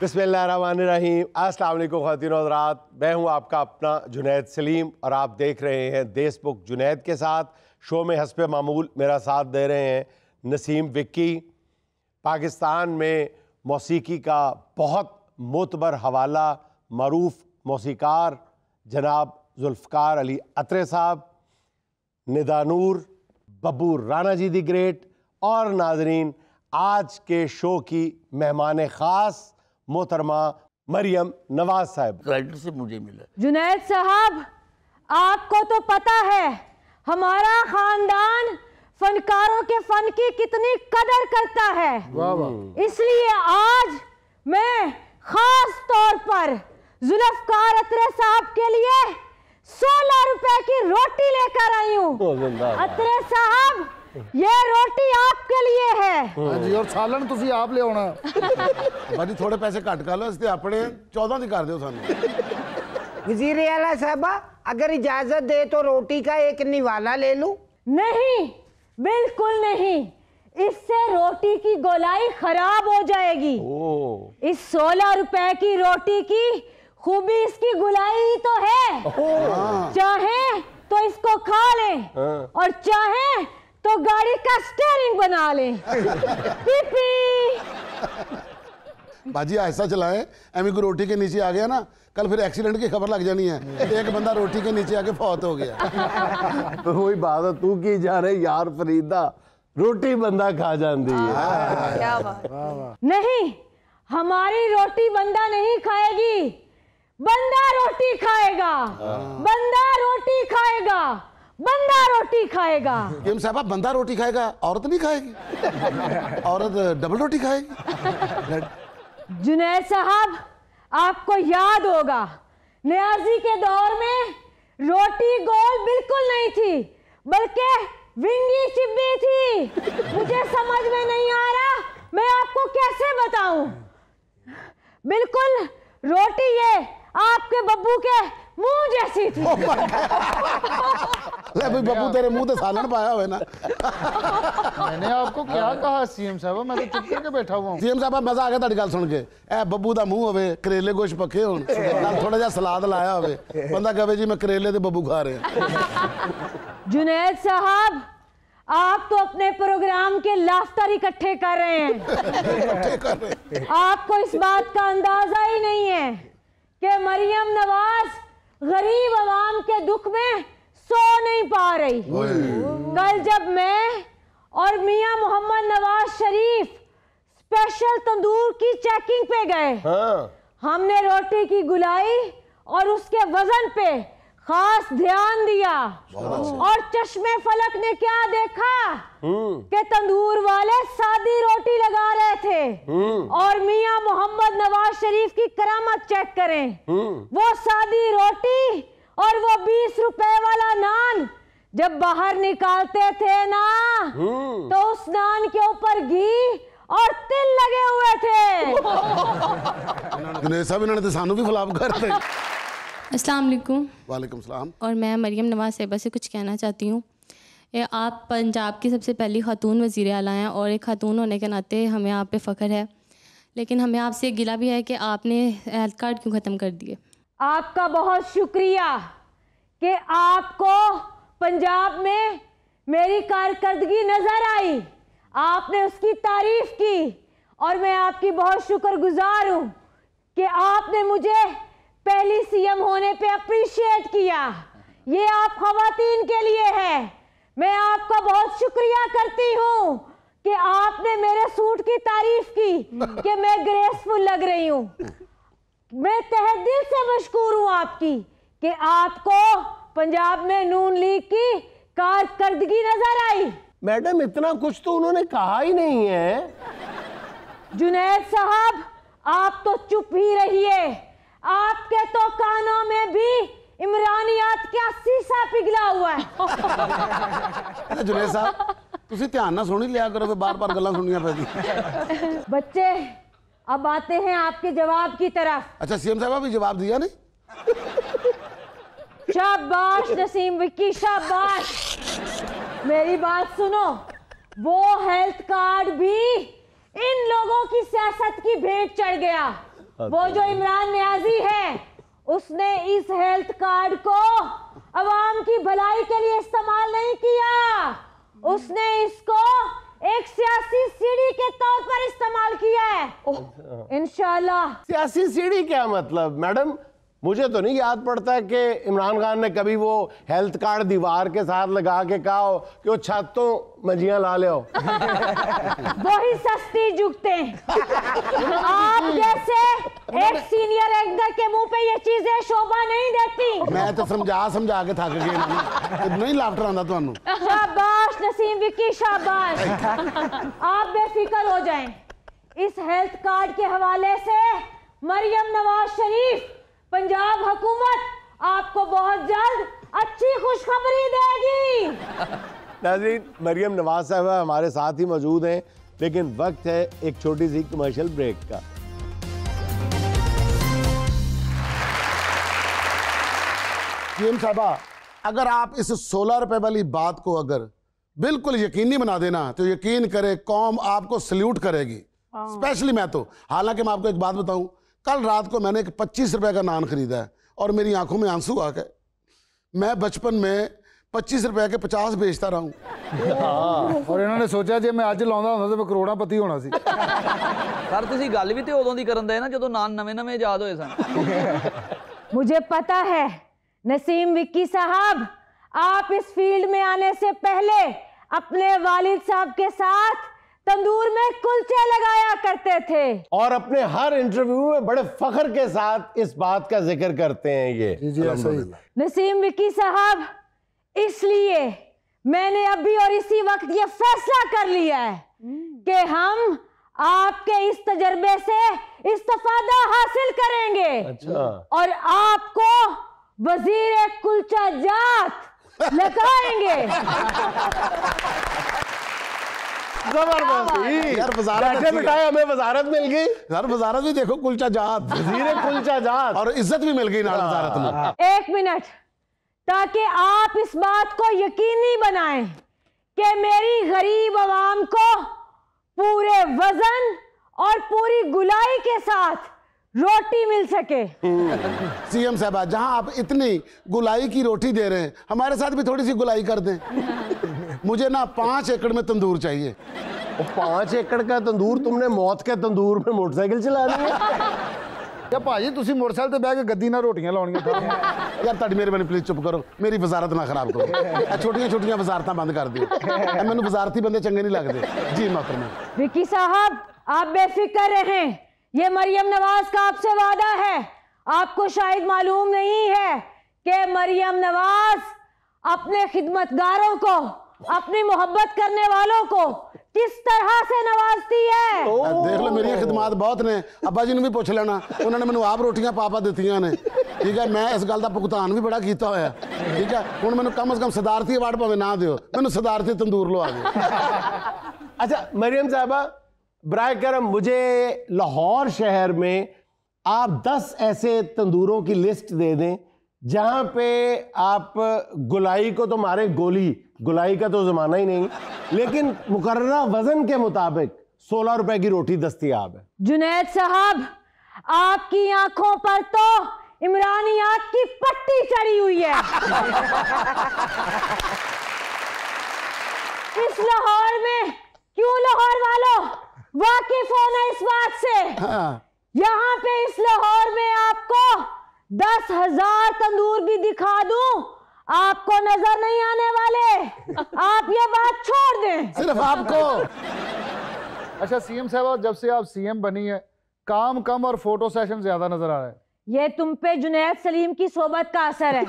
बसमीम असलम खातिन हजरात मैं हूं आपका अपना जुनेद सलीम और आप देख रहे हैं देसबुक जुनेद के साथ शो में हंसप मामूल मेरा साथ दे रहे हैं नसीम विक्की पाकिस्तान में मौसीकी का बहुत मोतबर हवाला मरूफ मौसीकार जनाब जुल्फ़ार अली अतरे साहब निदानूर बबू राना जी दी ग्रेट और नाजरीन आज के शो की मेहमान ख़ास मोहतरमा मरियम नवाज साहब राइटर से मुझे मिला जुनैद साहब आपको तो पता है हमारा खानदान फनकारों के फन की कितनी कदर करता है हम्म। इसलिए आज मैं खास तौर पर जुल्फकार अतरे साहब के लिए सोलह रुपए की रोटी लेकर आई हूँ अतरे साहब ये रोटी आपके लिए ਹੈ ਹਾਂਜੀ ਔਰ ਸਾਲਣ ਤੁਸੀਂ ਆਪ ਲਿਆਉਣਾ ਬਾਜੀ ਥੋੜੇ थोड़े पैसे ਕਰ कर लो ਤੇ अपने चौदह ਦੀ ਕਰ ਦਿਓ ਸਾਨੂੰ वजीर आला साहबा अगर इजाजत दे तो रोटी का एक निवाला ले लू नहीं बिल्कुल नहीं इससे रोटी की गोलाई खराब हो जाएगी इस सोलह रुपए की रोटी की खूबी इसकी गुलाई तो है चाहे तो इसको खा ले हाँ। और चाहे तो गाड़ी का स्टेयरिंग बना ले बाजी ऐसा चलाएं एमी को रोटी के नीचे आ गया ना कल फिर एक्सीडेंट की खबर लग जानी है एक बंदा रोटी के नीचे आके फौत हो गया तो वही बात है तू की जा रहे यार फरीदा रोटी बंदा खा जाती है हाँ। क्या बात नहीं हमारी रोटी बंदा नहीं खाएगी बंदा रोटी खाएगा हाँ। बंदा रोटी खाएगा बंदा रोटी खाएगा क्यों साहब बंदा रोटी खाएगा औरत नहीं खाएगी औरत डबल रोटी खाएगी जुनेद साहब आपको याद होगा न्याजी के दौर में रोटी गोल बिल्कुल नहीं थी बल्कि विंगी चिब्बी थी मुझे समझ में नहीं आ रहा मैं आपको कैसे बताऊं बिल्कुल रोटी ये आपके बब्बू के मुंह जैसी थी oh ले भाई बाबू तेरे मुंह तो सालन पाया हुआ ना मैंने आपको क्या कहा सीएम साहब मैं तो चुप करके बैठा हुआ हूं सीएम साहब मजा आ गया तेरी गल सुन के ए ਇਹ दा मुंह होवे करेले गोश पके ਪੱਕੇ नाल थोड़ा ਥੋੜਾ सलाद लाया होवे बंदा कहवे जी मैं करेले ते ਤੇ खा रहे ਰਿਹਾ जुनैद साहब आप तो अपने प्रोग्राम के लाफ्तर इकट्ठे कर रहे हैं आपको इस बात का अंदाजा ही नहीं है कि मरियम नवाज़ गरीब आवाम के दुख में सो नहीं पा रही कल जब मैं और मिया मोहम्मद नवाज शरीफ स्पेशल तंदूर की चेकिंग पे गए हाँ। हमने रोटी की गुलाई और उसके वजन पे खास ध्यान दिया और चश्मे फलक ने क्या देखा हम्म। कि तंदूर वाले सादी रोटी लगा रहे थे हम्म। और मियां मोहम्मद नवाज शरीफ की करामत चेक करें हम्म। वो सादी रोटी और वो बीस रुपए वाला नान जब बाहर निकालते थे ना तो उस नान के ऊपर घी और तिल लगे हुए थे सब इन्होंने तो सानू भी खिलाफ करते अस्सलाम वालेकुम सलाम और मैं मरियम नवाज सेबा से कुछ कहना चाहती हूँ आप पंजाब की सबसे पहली खातून वज़ी अला हैं और एक खातून होने के नाते हमें आप पे फ़ख्र है लेकिन हमें आपसे गिला भी है कि आपने हेल्थ कार्ड क्यों ख़त्म कर दिए आपका बहुत शुक्रिया कि आपको पंजाब में मेरी कारकर्दगी नज़र आई आपने उसकी तारीफ़ की और मैं आपकी बहुत शुक्रगुजार हूँ कि आपने मुझे पहली सीएम होने पे अप्रिशिएट किया ये आप खातन के लिए है मैं आपका बहुत शुक्रिया करती हूँ कि आपने मेरे सूट की तारीफ की कि मैं ग्रेसफुल लग रही हूँ मैं तह दिल से मशकूर हूँ आपकी कि आपको पंजाब में नून लीग की कारकर्दगी नजर आई मैडम इतना कुछ तो उन्होंने कहा ही नहीं है जुनेद साहब आप तो चुप ही रहिए आपके तो कानों में भी ਇਮਰਾਨੀਅਤ ਕਿਆ ਸੀਸਾ पिघला हुआ है ਜੁਲੇ ਸਾਹਿਬ ਤੁਸੀਂ ਧਿਆਨ ਨਾਲ ਸੁਣ ਹੀ ਲਿਆ ਕਰੋ बार ਬਾਰ ਗੱਲਾਂ ਸੁਣਨੀਆਂ ਪੈਂਦੀ ਬੱਚੇ अब आते हैं आपके जवाब की तरफ अच्छा सीएम साहब अभी जवाब दिया नहीं शाबाश नसीम विक्की शाबाश मेरी बात सुनो वो हेल्थ कार्ड भी इन लोगों की सियासत की भेंट चढ़ गया वो जो इमरान न्याजी है उसने इस हेल्थ कार्ड को आवाम की भलाई के लिए इस्तेमाल नहीं किया उसने इसको एक सियासी सीढ़ी के तौर पर इस्तेमाल किया है अच्छा। इनशाला सियासी सीढ़ी क्या मतलब मैडम मुझे तो नहीं याद पड़ता कि इमरान खान ने कभी वो हेल्थ कार्ड दीवार के साथ लगा के कहा हो कि वो छतों मजिया ला ले वही सस्ती जुगते आप जैसे एक सीनियर एक्टर के मुंह पे ये चीजें शोभा नहीं देती मैं तो समझा समझा के थक गई नहीं लाफ्टर आंदा ਤੁਹਾਨੂੰ शाबाश नसीम विक्की शाबाश आप बेफिक्र हो जाएं इस हेल्थ कार्ड के हवाले से मरियम नवाज शरीफ पंजाब हुकूमत आपको बहुत जल्द अच्छी खुशखबरी देगी नाजरीन मरियम नवाज साहब हमारे साथ ही मौजूद हैं लेकिन वक्त है एक छोटी सी कमर्शियल ब्रेक का जीएम साहबा अगर आप इस सोलह रुपए वाली बात को अगर बिल्कुल यकीनी बना देना तो यकीन करे कौम आपको सल्यूट करेगी स्पेशली हाँ। मैं तो हालांकि मैं आपको एक बात बताऊं कल रात को मैंने एक पच्चीस रुपए का नान खरीदा है और मेरी आंखों में आंसू आ गए मैं बचपन में पच्चीस रुपए के पचास बेचता रहा हूँ हाँ, और इन्होंने सोचा जे मैं अज लाਉਂਦਾ ਹੁੰਦਾ ਤੇ ਮੈਂ ਕਰੋੜਾਪਤੀ ਹੋਣਾ ਸੀ ਸਰ ਤੁਸੀਂ ਗੱਲ ਵੀ ਤੇ ਉਦੋਂ ਦੀ ਕਰਨ ਦੇ ਨਾ ਜਦੋਂ नान नवे नवे याद हो मुझे पता है नसीम विक्की साहब आप इस फील्ड में आने से पहले अपने वालिद साहब के साथ तंदूर में कुलचे लगाया करते थे और अपने हर इंटरव्यू में बड़े फखर के साथ इस बात का जिक्र करते हैं ये नसीम विकी साहब इसलिए मैंने अभी और इसी वक्त ये फैसला कर लिया है कि हम आपके इस तजर्बे से इस्तफादा हासिल करेंगे अच्छा। और आपको वजीर कुलचा जात लगाएंगे जबरदस्त हाँ। हमें वजारत मिल गई यार वजारत भी देखो कुलचा जात कुलचा जात और इज्जत भी मिल गई ना हाँ। वजारत में हाँ। एक मिनट ताकि आप इस बात को यकीनी बनाएं कि मेरी गरीब आवाम को पूरे वजन और पूरी गुलाई के साथ रोटी मिल सके सीएम साहबा जहां आप इतनी गुलाई की रोटी दे रहे हैं हमारे साथ भी थोड़ी सी गुलाई कर दें मुझे ना पांच एकड़ में तंदूर चाहिए पांच एकड़ का तंदूर तुमने मौत के तंदूर में मोटरसाइकिल चला लिया ਯਾ भाजी तुम मोटरसाइकिल से बह के गद्दी ना रोटियां ਲਾਉਣੀਆਂ यार ਯਾਰ मेरे मैंने प्लीज चुप करो मेरी वजारत ना खराब करो छोटिया छोटिया वजारत बंद कर दी ਦਿਓ वजारती बंदे चंगे नहीं लगते जी ਲੱਗਦੇ ਜੀ विकी साहब आप बेफिक्र रहे ये मरियम नवाज का आपसे वादा है आपको शायद मालूम नहीं है कि मरियम नवाज अपने खिदमतगारों को अपनी मोहब्बत करने वालों को किस तरह से नवाजती है देख लो मेरी खिदमात बहुत ने अबा जी ने भी पूछ लेना उन्होंने मैं आप रोटियां पापा ਦਿੱਤੀਆਂ ਨੇ ਠੀਕ ਹੈ ਮੈਂ ਇਸ ਗੱਲ ਦਾ ਭੁਗਤਾਨ ਵੀ ਬੜਾ ਕੀਤਾ ਹੋਇਆ ਠੀਕ ਹੈ ਹੁਣ ਮੈਨੂੰ ਕਮ ਸੇ ਕਮ ਸਦਾਰਤੀ ਅਵਾਰਡ ਭਾਵੇਂ ਨਾ ਦਿਓ ਮੈਨੂੰ ਸਦਾਰਤੀ ਤੰਦੂਰ ਲਵਾ ਦਿਓ अच्छा मरियम साहबा बर करम मुझे लाहौर शहर में आप दस ऐसे तंदूरों की लिस्ट दे दें जहाँ पे आप गुलाई को तो मारे गोली गुलाई का तो ज़माना ही नहीं लेकिन मुकर्रा वजन के मुताबिक सोलह रुपए की रोटी दस्तियाब है जुनेद साहब आपकी आंखों पर तो आग की पट्टी चढ़ी हुई है इस लाहौर में क्यों लाहौर वालों वाकिफ होना इस बात से हाँ। यहाँ पे इस लाहौर में आपको दस हजार तंदूर भी दिखा दूं आपको नजर नहीं आने वाले आप ये बात छोड़ दें सिर्फ आपको अच्छा सीएम साहब जब से आप सीएम बनी है काम कम और फोटो सेशन ज्यादा नजर आ रहा है ये तुम पे जुनेद सलीम की सोबत का असर है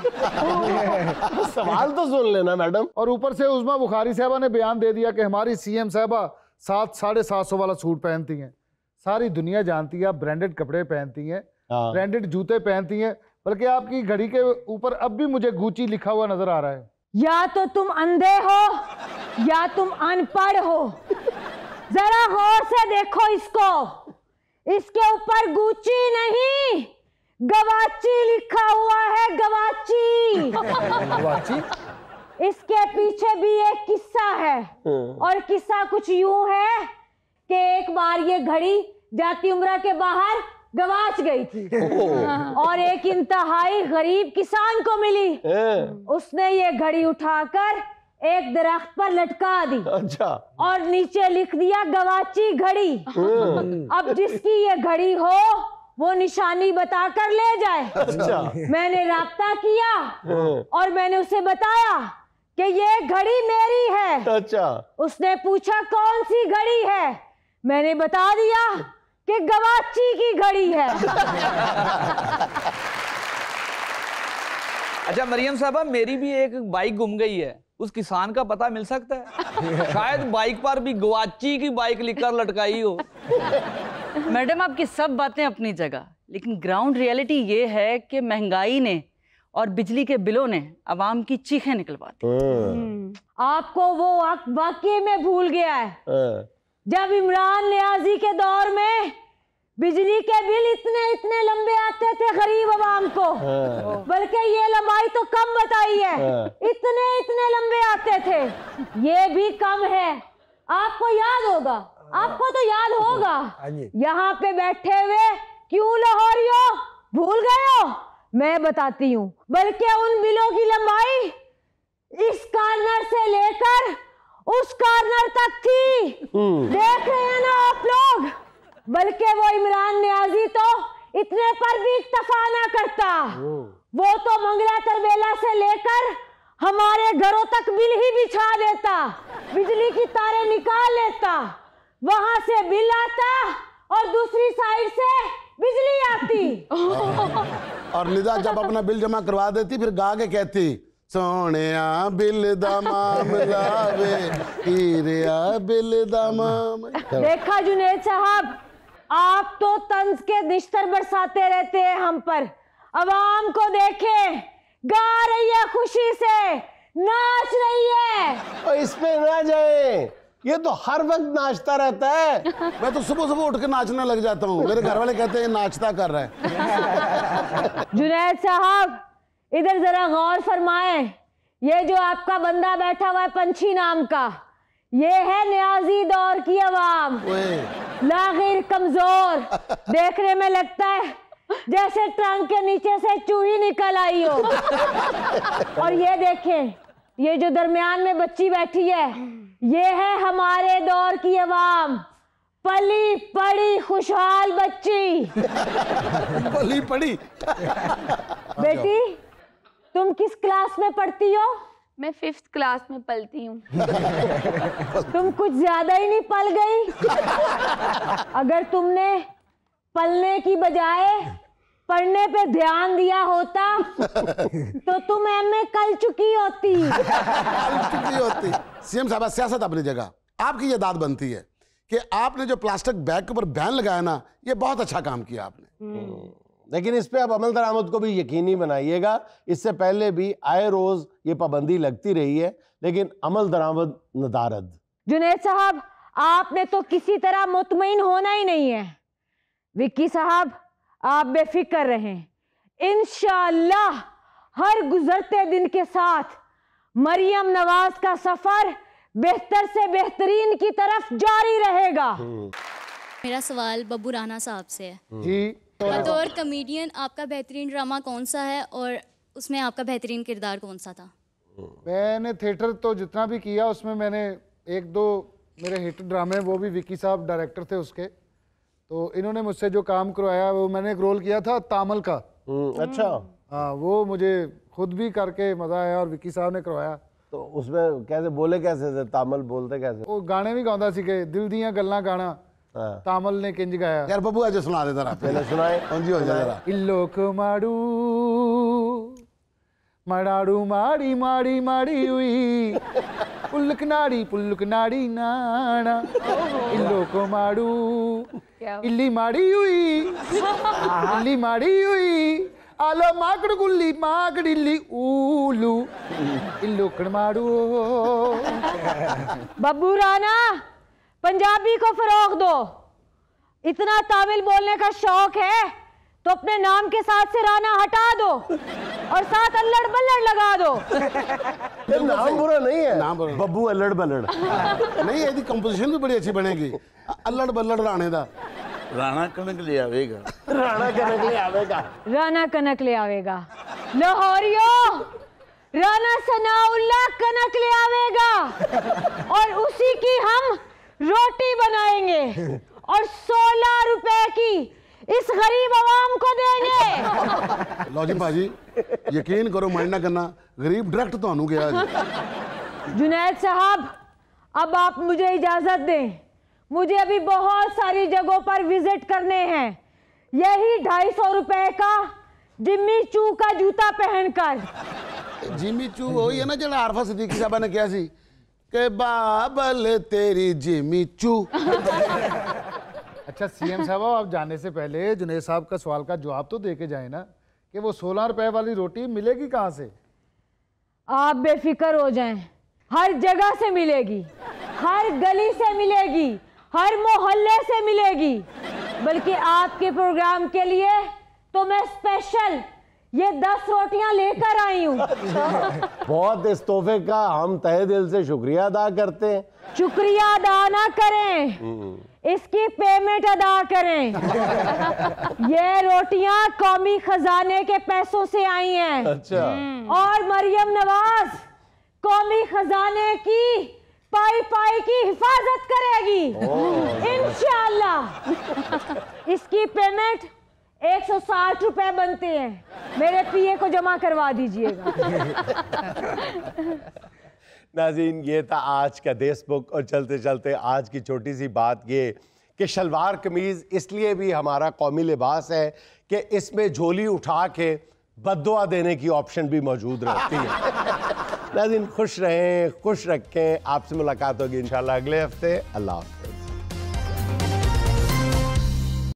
सवाल तो सुन लेना मैडम और ऊपर से उजमा बुखारी साहबा ने बयान दे दिया कि हमारी सीएम साहबा सात साढ़े सात सौ वाला सूट पहनती हैं सारी दुनिया जानती है आप ब्रांडेड कपड़े पहनती हैं हाँ। ब्रांडेड जूते पहनती हैं बल्कि आपकी घड़ी के ऊपर अब भी मुझे गुची लिखा हुआ नजर आ रहा है या तो तुम अंधे हो या तुम अनपढ़ हो जरा गौर से देखो इसको इसके ऊपर गुची नहीं गवाची लिखा हुआ है गवाची गवाची इसके पीछे भी एक किस्सा है हाँ। और किस्सा कुछ यूं है कि एक बार ये घड़ी जाती उम्र के बाहर गवाच गई थी और एक इंतहाई गरीब किसान को मिली उसने ये घड़ी उठाकर एक दरख्त पर लटका दी अच्छा और नीचे लिख दिया गवाची घड़ी अब जिसकी ये घड़ी हो वो निशानी बताकर ले जाए अच्छा। मैंने रहा किया और मैंने उसे बताया कि ये घड़ी मेरी है अच्छा उसने पूछा कौन सी घड़ी है मैंने बता दिया कि गवाची की घड़ी है अच्छा मरियम साहबा मेरी भी एक बाइक गुम गई है उस किसान का पता मिल सकता है शायद बाइक पर भी गवाची की बाइक लिखकर लटकाई हो मैडम आपकी सब बातें अपनी जगह लेकिन ग्राउंड रियलिटी ये है कि महंगाई ने और बिजली के बिलों ने आवाम की चीखें निकलवा दी हाँ। हम्म। आपको वो वक्त वाकई में भूल गया है हाँ। जब इमरान लियाजी के दौर में बिजली के बिल इतने इतने लंबे आते थे गरीब आवाम को हाँ। बल्कि ये लंबाई तो कम बताई है हाँ। इतने इतने लंबे आते थे ये भी कम है आपको याद होगा आपको तो याद होगा यहाँ पे बैठे हुए क्यों लाहौरियो भूल गए हो मैं बताती हूँ बल्कि उन बिलों की लंबाई इस कार्नर से लेकर उस कॉर्नर तक थी हम्म। देख रहे हैं ना आप लोग बल्कि वो इमरान न्याजी तो इतने पर भी इतफा ना करता हम्म। वो तो मंगला तरबेला से लेकर हमारे घरों तक बिल ही बिछा देता बिजली की तारे निकाल लेता वहां से बिल आता और दूसरी साइड से बिजली आती और निदा जब अपना बिल जमा करवा देती फिर गा के कहती सोने बिल बिल देखा जुनेद साहब आप तो तंज के निश्तर बरसाते रहते हैं हम पर आवाम को देखे गा रही है खुशी से नाच रही है और इस पे ना जाए ये तो हर वक्त नाचता रहता है मैं तो सुबह सुबह उठ के नाचने लग जाता हूँ मेरे घर वाले कहते हैं नाचता कर रहा है जुनेद साहब इधर जरा गौर फरमाए ये जो आपका बंदा बैठा हुआ है पंछी नाम का ये है न्याजी दौर की आवाम लागिर कमजोर देखने में लगता है जैसे ट्रंक के नीचे से चूही निकल आई हो और ये देखें ये जो दरमियान में बच्ची बैठी है ये है हमारे दौर की आवाम पली पड़ी खुशहाल बच्ची पली पड़ी बेटी तुम किस क्लास में पढ़ती हो मैं फिफ्थ क्लास में पलती हूँ तुम कुछ ज्यादा ही नहीं पल गई अगर तुमने पलने की बजाय पढ़ने पे ध्यान दिया होता तो तुम एम ए कल चुकी होती कल चुकी होती सीएम साहब सियासत अपनी जगह आपकी ये दाद बनती है कि आपने जो प्लास्टिक बैग के ऊपर बैन लगाया ना ये बहुत अच्छा काम किया आपने हम्म। लेकिन इस पर आप अमल दरामद को भी यकीनी बनाइएगा इससे पहले भी आए रोज़ ये पाबंदी लगती रही है लेकिन अमल दरामद नदारद जुनेद साहब आपने तो किसी तरह मुतमिन होना ही नहीं है विक्की साहब आप बेफिक्र रहें इन हर गुजरते दिन के साथ मरियम नवाज का सफर बेहतर से बेहतरीन की तरफ जारी रहेगा हम्म। मेरा सवाल बबू राना साहब से है जी बतौर हाँ तो कमेडियन आपका बेहतरीन ड्रामा कौन सा है और उसमें आपका बेहतरीन किरदार कौन सा था मैंने थिएटर तो जितना भी किया उसमें मैंने एक दो मेरे हिट ड्रामे वो भी विक्की साहब डायरेक्टर थे उसके तो इन्होंने मुझसे जो काम करवाया वो मैंने एक रोल किया था तामल का हम्म, अच्छा हाँ वो मुझे खुद भी करके मज़ा आया और विक्की साहब ने करवाया तो उसमें कैसे बोले कैसे थे तामल बोलते कैसे वो गाने भी गाँव सी के दिल दिया गल्ला गाना हाँ। तामल ने किंज गाया यार बबू आज सुना दे जरा पहले सुनाए हां जी हो जा जरा हाँ। इल्लो को माड़ू मड़ाड़ू माड़ी माड़ी माड़ी हुई पुल्लक नाड़ी पुल्लक नाड़ी नाना इल्लो को माड़ू इल्ली माड़ी हुई इल्ली माड़ी हुई आलो माकड़ गुल्ली माकड़ माकड़िल्ली ऊलू इल्लो माड़ू बब्बू राणा पंजाबी को फरोग दो इतना तामिल बोलने का शौक है तो अपने नाम के साथ से राना हटा दो और साथ अल्लड़ बल्लड़ लगा दो नाम बुरा नहीं है नाम बुरा बब्बू अल्लड़ बल्लड़ नहीं यदि कंपोजिशन भी बड़ी अच्छी बनेगी अल्लड़ बल्लड़ राणे दा राणा कनक ले आवेगा राणा कनक ले आवेगा राणा कनक ले आवेगा लाहौरियो राणा सनाउल्ला कनक ले आवेगा और उसी की हम रोटी बनाएंगे और सोलह रुपए की इस गरीब आवाम को देंगे लॉजी भाजी यकीन करो माइंड ना करना गरीब डायरेक्ट तो गया जुनैद साहब अब आप मुझे इजाजत दें मुझे अभी बहुत सारी जगहों पर विजिट करने हैं यही ढाई सौ रुपए का जिम्मी चू का जूता पहनकर जिम्मी चू वही है ना जरा आरफा सिद्दीकी साहब ने क्या सी के बाबल तेरी जिमी चू अच्छा सीएम साहब आप जाने से पहले जुनेद साहब का सवाल का जवाब तो दे के जाए ना कि वो सोलह रुपए वाली रोटी मिलेगी कहाँ से आप बेफिक्र हो जाएं हर जगह से मिलेगी हर गली से मिलेगी हर मोहल्ले से मिलेगी बल्कि आपके प्रोग्राम के लिए तो मैं स्पेशल ये दस रोटियां लेकर आई हूँ बहुत इस तोहफे का हम तहे दिल से शुक्रिया अदा करते हैं शुक्रिया अदा ना करें हम्म। इसकी पेमेंट अदा करें ये रोटियां कौमी खजाने के पैसों से आई हैं अच्छा हम्म। और मरियम नवाज कौमी खजाने की पाई पाई की हिफाजत करेगी इनशाला इसकी पेमेंट एक सौ साठ रुपए बनते हैं मेरे पीए को जमा करवा दीजिएगा नाजीन ये था आज का देश बुक और चलते चलते आज की छोटी सी बात ये कि शलवार कमीज़ इसलिए भी हमारा कौमी लिबास है कि इसमें झोली उठा के बदुआ देने की ऑप्शन भी मौजूद रहती है नाजीन खुश रहें खुश रखें आपसे मुलाकात होगी इंशाल्लाह अगले हफ्ते अल्लाह हाफि